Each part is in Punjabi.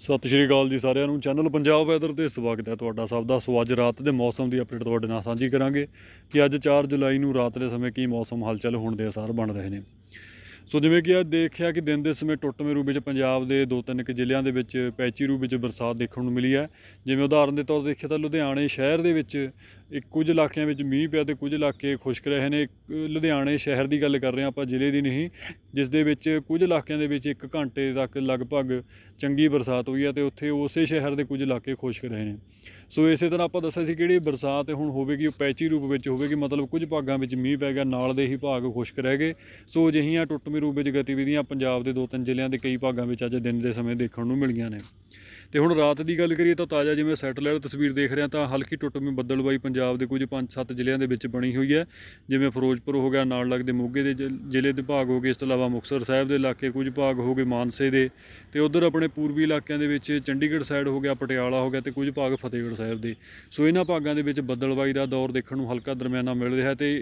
ਸਤਿ ਸ਼੍ਰੀ ਅਕਾਲ ਜੀ ਸਾਰਿਆਂ ਨੂੰ ਚੈਨਲ ਪੰਜਾਬ ਵੈਦਰ ਤੇ ਸਵਾਗਤ ਹੈ ਤੁਹਾਡਾ ਸਭ ਦਾ ਸੋ ਅੱਜ ਰਾਤ ਦੇ ਮੌਸਮ ਦੀ ਅਪਡੇਟ ਤੁਹਾਡੇ ਨਾਲ ਸਾਂਝੀ ਕਰਾਂਗੇ ਕਿ ਅੱਜ 4 ਜੁਲਾਈ ਨੂੰ ਰਾਤ ਦੇ ਸਮੇਂ ਕੀ ਮੌਸਮ ਹਲਚਲ ਹੋਣ ਦੇ ਅਸਾਰ ਬਣ ਰਹੇ ਨੇ ਸੋ ਜਿਵੇਂ ਕਿ ਅੱਜ ਦੇਖਿਆ ਕਿ ਦਿਨ ਦੇ ਸਮੇਂ ਰੂਪ ਵਿੱਚ ਪੰਜਾਬ ਦੇ ਦੋ ਤਿੰਨ ਕਿ ਜ਼ਿਲ੍ਹਿਆਂ ਦੇ ਵਿੱਚ ਪੈਚੀ ਰੂਪ ਵਿੱਚ ਬਰਸਾਤ ਦੇਖਣ ਨੂੰ ਮਿਲੀ ਹੈ ਜਿਵੇਂ ਉਦਾਹਰਨ ਦੇ ਤੌਰ ਤੇ ਦੇਖਿਆ ਤਾਂ ਲੁਧਿਆਣੇ ਸ਼ਹਿਰ ਦੇ ਵਿੱਚ ਇਹ ਕੁਝ ਇਲਾਕਿਆਂ ਵਿੱਚ ਮੀਂਹ ਪਿਆ ਤੇ ਕੁਝ ਇਲਾਕੇ ਖੁਸ਼ਕ ਰਹੇ ਨੇ ਲੁਧਿਆਣੇ ਸ਼ਹਿਰ ਦੀ ਗੱਲ ਕਰ ਰਹੇ ਆ ਆਪਾਂ ਜ਼ਿਲ੍ਹੇ ਦੀ ਨਹੀਂ ਜਿਸ ਦੇ ਵਿੱਚ ਕੁਝ ਇਲਾਕਿਆਂ ਦੇ ਵਿੱਚ 1 ਘੰਟੇ ਤੱਕ ਲਗਭਗ ਚੰਗੀ ਬਰਸਾਤ ਹੋਈ ਹੈ ਤੇ ਉੱਥੇ ਉਸੇ ਸ਼ਹਿਰ ਦੇ ਕੁਝ ਇਲਾਕੇ ਖੁਸ਼ਕ ਰਹੇ ਨੇ ਸੋ ਇਸੇ ਤਰ੍ਹਾਂ ਆਪਾਂ ਦੱਸਿਆ ਸੀ ਕਿਹੜੀ ਬਰਸਾਤ ਹੁਣ ਹੋਵੇਗੀ ਉਹ ਪੈਚੀ ਰੂਪ ਵਿੱਚ ਹੋਵੇਗੀ ਮਤਲਬ ਕੁਝ ਭਾਗਾਂ ਵਿੱਚ ਮੀਂਹ ਪੈ ਗਿਆ ਨਾਲ ਦੇ ਹੀ ਭਾਗ ਖੁਸ਼ਕ ਰਹਿ ਗਏ ਸੋ ਅਜਿਹੀਆਂ ਟੁੱਟਮੀ ਰੂਪ ਵਿੱਚ ਗਤੀਵਿਧੀਆਂ ਪੰਜਾਬ ਦੇ ਦੋ ਤਿੰਨ ਜ਼ਿਲ੍ਹਿਆਂ ਦੇ ਕਈ ਭਾਗਾਂ ਵਿੱਚ ਅੱਜ ਦਿਨ ਦੇ ਸਮੇਂ ਦੇਖਣ ਨੂੰ ਮਿਲੀਆਂ ਨੇ ਤੇ ਹੁਣ ਰਾਤ ਦੀ ਗੱਲ ਕਰੀਏ ਤਾਂ ਤਾਜ਼ਾ ਜਿਵੇਂ ਸੈਟਲਾਈਟ ਤਸਵੀਰ ਦੇਖ ਰਹੇ ਹਾਂ ਤਾਂ ਹਲਕੀ ਟੁੱਟਵੀਂ ਬੱਦਲਬਾਈ ਪੰਜਾਬ ਦੇ ਕੁਝ 5-7 ਜ਼ਿਲ੍ਹਿਆਂ ਦੇ ਵਿੱਚ ਬਣੀ ਹੋਈ ਹੈ ਜਿਵੇਂ ਫਿਰੋਜ਼ਪੁਰ ਹੋ ਗਿਆ ਨਾਲ ਲੱਗਦੇ ਮੋਗੇ ਦੇ ਜ਼ਿਲ੍ਹੇ ਦੇ ਭਾਗ ਹੋ ਗਏ ਇਸ ਤੋਂ ਇਲਾਵਾ ਮੁਕਸਰ ਸਾਹਿਬ ਦੇ ਇਲਾਕੇ ਕੁਝ ਭਾਗ ਹੋ ਗਏ ਮਾਨਸੇ ਦੇ ਤੇ ਉਧਰ ਆਪਣੇ ਪੂਰਬੀ ਇਲਾਕਿਆਂ ਦੇ ਵਿੱਚ ਚੰਡੀਗੜ੍ਹ ਸਾਈਡ ਹੋ ਗਿਆ ਪਟਿਆਲਾ ਹੋ ਗਿਆ ਤੇ ਕੁਝ ਭਾਗ ਫਤਿਹਗੜ੍ਹ ਸਾਹਿਬ ਦੇ ਸੋ ਇਹਨਾਂ ਭਾਗਾਂ ਦੇ ਵਿੱਚ ਬੱਦਲਬਾਈ ਦਾ ਦੌਰ ਦੇਖਣ ਨੂੰ ਹਲਕਾ ਦਰਮਿਆਨਾ ਮਿਲ ਰਿਹਾ ਤੇ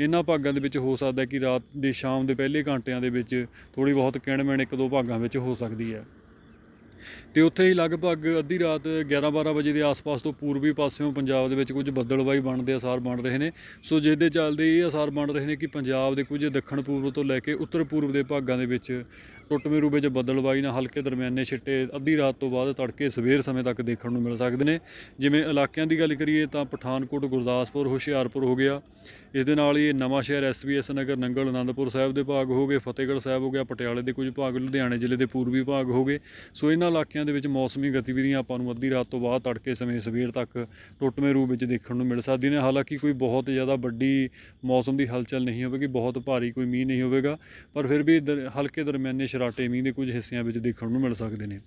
ਇਹਨਾਂ ਭਾਗਾਂ ਦੇ ਵਿੱਚ ਹੋ ਸਕਦਾ ਕਿ ਰਾਤ ਦੇ ਸ਼ਾਮ ਦੇ ਪਹਿਲੇ ਘੰਟਿਆਂ ਦੇ ਵਿੱਚ ਥੋੜੀ ਬਹੁਤ ਕਿਣਮਣ ਇੱਕ ਦੋ ਭਾਗਾਂ ਵਿੱਚ ਹੋ ਸਕਦੀ ਹੈ ਤੇ ਉੱਥੇ ਹੀ ਲਗਭਗ ਅੱਧੀ ਰਾਤ 11-12 ਵਜੇ ਦੇ ਆਸ-ਪਾਸ ਤੋਂ ਪੂਰਬੀ ਪਾਸਿਓਂ ਪੰਜਾਬ ਦੇ ਵਿੱਚ ਕੁਝ ਬੱਦਲਵਾਈ ਬਣਦੇ ਆਸਾਰ ਬਣ ਰਹੇ ਨੇ ਸੋ ਜਿਹਦੇ ਚੱਲਦੇ ਇਹ ਆਸਾਰ ਬਣ ਰਹੇ ਨੇ ਕਿ ਪੰਜਾਬ ਦੇ ਕੁਝ ਦੱਖਣ ਪੂਰਬ ਤੋਂ ਲੈ ਕੇ ਉੱਤਰ ਪੂਰਬ ਦੇ ਭਾਗਾਂ ਦੇ ਵਿੱਚ ਟੁੱਟਵੇਂ ਰੂਬੇ 'ਚ ਬੱਦਲਬਾਈ ਨਾਲ ਹਲਕੇ ਦਰਮਿਆਨੇ ਛਿੱਟੇ ਅੱਧੀ ਰਾਤ ਤੋਂ ਬਾਅਦ ਤੜਕੇ ਸਵੇਰ ਸਮੇਂ ਤੱਕ ਦੇਖਣ ਨੂੰ ਮਿਲ ਸਕਦੇ ਨੇ ਜਿਵੇਂ ਇਲਾਕਿਆਂ ਦੀ ਗੱਲ ਕਰੀਏ ਤਾਂ ਪਠਾਨਕੋਟ ਗੁਰਦਾਸਪੁਰ ਹੁਸ਼ਿਆਰਪੁਰ ਹੋ ਗਿਆ ਇਸ ਦੇ ਨਾਲ ਹੀ ਨਵਾਂ ਸ਼ਹਿਰ ਐਸਬੀਐਸ ਨਗਰ ਨੰਗਲ ਆਨੰਦਪੁਰ ਸਾਹਿਬ ਦੇ ਭਾਗ ਹੋ ਗਏ ਫਤਿਹਗੜ੍ਹ ਸਾਹਿਬ ਹੋ ਗਿਆ ਪਟਿਆਲੇ ਦੇ ਕੁਝ ਭਾਗ ਲੁਧਿਆਣੇ ਜ਼ਿਲ੍ਹੇ ਦੇ ਪੂਰਬੀ ਭਾਗ ਹੋ ਗਏ ਸੋ ਇਹਨਾਂ ਇਲਾਕਿਆਂ ਦੇ ਵਿੱਚ ਮੌਸਮੀ ਗਤੀਵਿਧੀਆਂ ਆਪਾਂ ਨੂੰ ਅੱਧੀ ਰਾਤ ਤੋਂ ਬਾਅਦ ਤੜਕੇ ਸਮੇਂ ਸਵੇਰ ਤੱਕ ਟੁੱਟਵੇਂ ਰੂਪ ਵਿੱਚ ਦੇਖਣ ਨੂੰ ਮਿਲ ਸਕਦੀ ਨੇ ਹਾਲਾਂਕਿ ਕੋਈ ਬਹੁਤ ਜ਼ਿਆਦਾ ਵੱਡੀ ਮੌਸਮ ਦੀ ਹਲਚਲ ਨਹੀਂ ਹੋਵੇਗੀ ਬਹੁਤ ਭਾਰੀ ਕੋਈ ਮੀਂਹ ਨਹੀਂ ਹੋਵੇਗਾ ਪਰ ਫਿਰ ਵੀ ਹਲਕੇ ਦਰਮਿਆਨੇ ਸਰਾਟੇ ਮੀਂਹ ਦੇ ਕੁਝ ਹਿੱਸਿਆਂ ਵਿੱਚ ਦੇਖਣ ਨੂੰ ਮਿਲ ਸਕਦੇ ਨੇ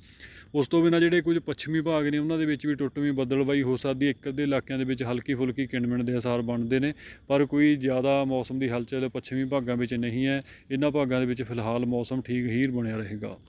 ਉਸ ਤੋਂ ਬਿਨਾਂ ਜਿਹੜੇ ਕੁਝ ਪੱਛਮੀ ਭਾਗ ਨੇ ਉਹਨਾਂ ਦੇ ਵਿੱਚ ਵੀ ਟੁੱਟਵੀਂ ਬੱਦਲਬਾਈ ਹੋ ਸਕਦੀ ਹੈ ਇੱਕ ਅੱਧੇ ਇਲਾਕਿਆਂ ਦੇ ਵਿੱਚ ਹਲਕੀ ਫੁਲਕੀ ਕਿਣਮਣ ਦੇ ਅਸਰ ਬਣਦੇ ਨੇ ਪਰ ਕੋਈ ਜ਼ਿਆਦਾ ਮੌਸਮ ਦੀ ਹਲਚਲ ਪੱਛਮੀ ਭਾਗਾਂ ਵਿੱਚ ਨਹੀਂ ਹੈ ਇਹਨਾਂ ਭਾਗਾਂ ਦੇ ਵਿੱਚ ਫਿਲਹਾਲ ਮੌਸਮ ਠੀਕ ਹੀ ਬਣਿਆ ਰਹੇਗਾ